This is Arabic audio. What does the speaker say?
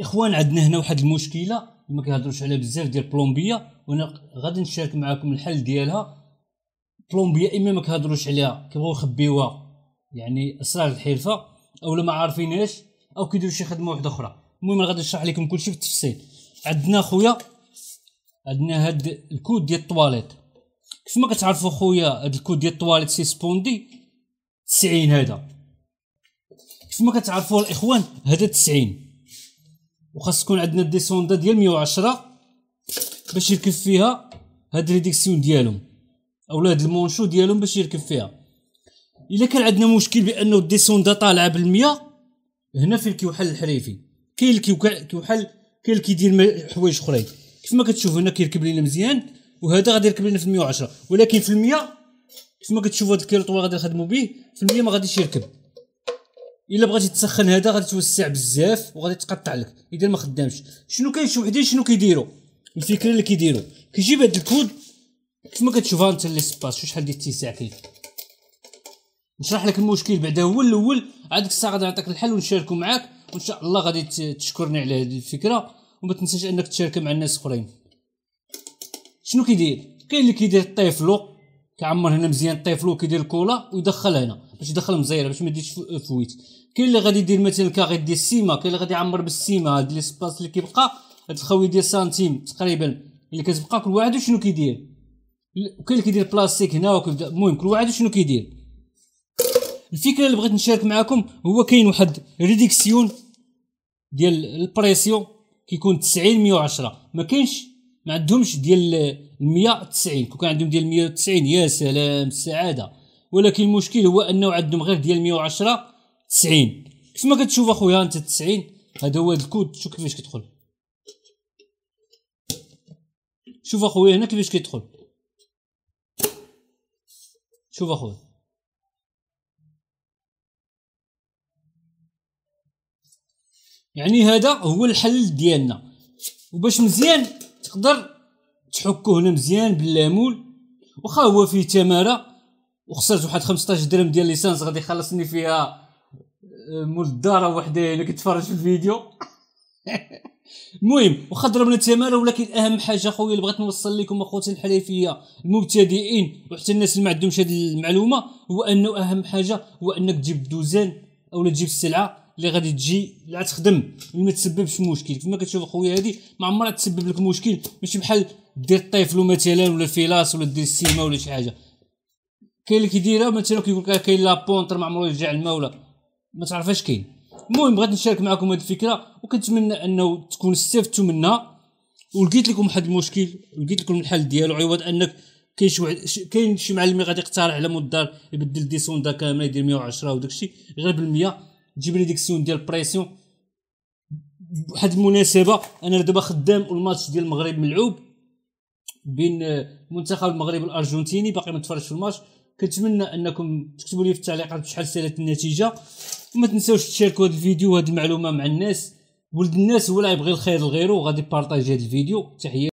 اخوان عندنا هنا واحد المشكله ما كيهضروش عليها بزاف ديال البلومبيه وانا غادي نشارك معكم الحل ديالها البلومبيه اما ما كيهضروش عليها كيبغيو يخبيوها يعني اسرار الحرفه او ما عارفينهاش او كيديروا شي خدمه واحده اخرى المهم غادي نشرح لكم كلشي بالتفصيل عندنا خويا عندنا هاد الكود ديال الطواليت كيف ما كتعرفوا خويا هاد الكود ديال الطواليت سي سبوندي 90 هذا كيف ما كتعرفوا الاخوان هذا 90 وخاص تكون عندنا سوندا ديال 110 باش يركب فيها هاد ريديكسيون ديالهم اولا هاد المونشو ديالهم باش يركب فيها الا كان عندنا مشكل بانه سوندا طالعه بال100 هنا فين كيوحل الحريفي كاين الكيوحل كيوحل كاين اللي كيدير حوايج اخرين كيف ما كتشوف هنا كيركب لينا مزيان وهذا غادي يركب لينا في 110 ولكن في 100 كيف ما كتشوف هاد الكيروطوار غادي نخدموا به في 100 ما غاديش يركب الا بغيتي تسخن هذا غادي توسع بزاف وغادي تقطع لك اذا ما خدامش شنو كاين شي وحدين شنو كيديروا الفكره اللي كيديروا كيجيب هذا الكود كما كتشوفها انت لي سباس شحال ديال الاتساع كاين نشرح لك المشكل بعدا هو الاول عاد الساعه غادي نعطيك الحل ونشاركو معاك وان شاء الله غادي تشكرني على هذه الفكره وما تنساش انك تشاركها مع الناس اخرين شنو كيدير كاين اللي كيدير طيفلو كيعمر هنا مزيان طيفلو كيدير الكولا ويدخل هنا باش يدخل مزيره باش ما يديش فويت كاين اللي غادي يدير مثلا الكاغي ديال السيما كاين اللي غادي يعمر بالسيما هاد ليسباس اللي كيبقى هاد الخوي ديال سنتيم تقريبا اللي كتبقى كل واحد شنو كيدير وكاين اللي كيدير بلاستيك هنا وكيبدا المهم كل واحد شنو كيدير الفكره اللي بغيت نشارك معكم هو كاين واحد ريديكسيون ديال البريسيون كيكون 90 110 ما كاينش ما عندهمش ديال 190 كون كان عندهم ديال 190 يا سلام السعاده ولكن المشكل هو انه عندهم غير ديال 110 90 كيف كتشوف اخويا انت 90 هذا هو الكود شوف كيفاش كيدخل شوف اخويا هنا كيفاش كيدخل شوف اخويا يعني هذا هو الحل ديالنا وباش مزيان تقدر تحكوه هنا مزيان بالليمون واخا هو فيه تماره وخسرت واحد 15 درهم ديال ليسانس غادي يخلصني فيها آه، مول الدار وحده الا كتفرج في الفيديو المهم واخا ضربنا تماره ولكن اهم حاجه خويا اللي بغيت نوصل لكم اخوتي الحليفيه المبتدئين وحتى الناس اللي ما عندهمش هذه المعلومه هو انه اهم حاجه هو انك تجيب دوزان اولا تجيب السلعه اللي غادي تجي لا يعني تخدم ما تسببش مشكل كما كتشوف خويا هادي ما عمرها تسبب لك مشكل ماشي بحال دير طيفلو مثلا ولا فيلاس ولا دير السيما ولا شي حاجه كاين اللي كيديرها مثلا كيقول لك آه، كاين لابونتر ما عمرو يرجع الماء ولا ما تعرفاش كاين المهم بغيت نشارك معكم هذه الفكره وكنتمنى انه تكون استفدتوا منها ولقيت لكم واحد المشكل لقيت لكم الحل ديالو عوض انك كاين شي واحد كاين شي معلم غادي يقترح على مود الدار يبدل ديسوندا كامله يدير 110 وداكشي غير بال100 تجيب لي ديكسيون ديال بريسيون بواحد المناسبه انا دابا خدام والماتش ديال المغرب ملعوب بين آه، منتخب المغرب الارجنتيني باقي ما تفرجش في الماتش كنتمنى انكم تكتبوا لي في التعليقات شحال سالت النتيجه وما تنساوش تشاركوا هذا الفيديو وهذه المعلومه مع الناس ولد الناس هو اللي يبغي الخير لغيره غادي بارطاجي هذا الفيديو تحيه